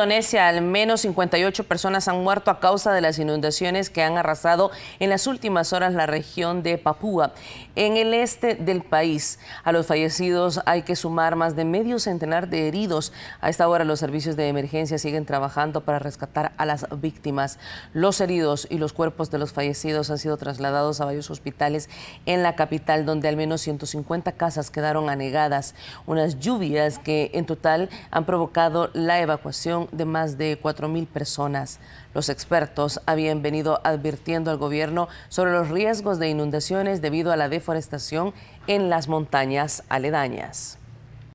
Indonesia, al menos 58 personas han muerto a causa de las inundaciones que han arrasado en las últimas horas la región de Papúa, en el este del país. A los fallecidos hay que sumar más de medio centenar de heridos. A esta hora los servicios de emergencia siguen trabajando para rescatar a las víctimas. Los heridos y los cuerpos de los fallecidos han sido trasladados a varios hospitales en la capital, donde al menos 150 casas quedaron anegadas. Unas lluvias que en total han provocado la evacuación de más de 4.000 personas. Los expertos habían venido advirtiendo al gobierno sobre los riesgos de inundaciones debido a la deforestación en las montañas aledañas.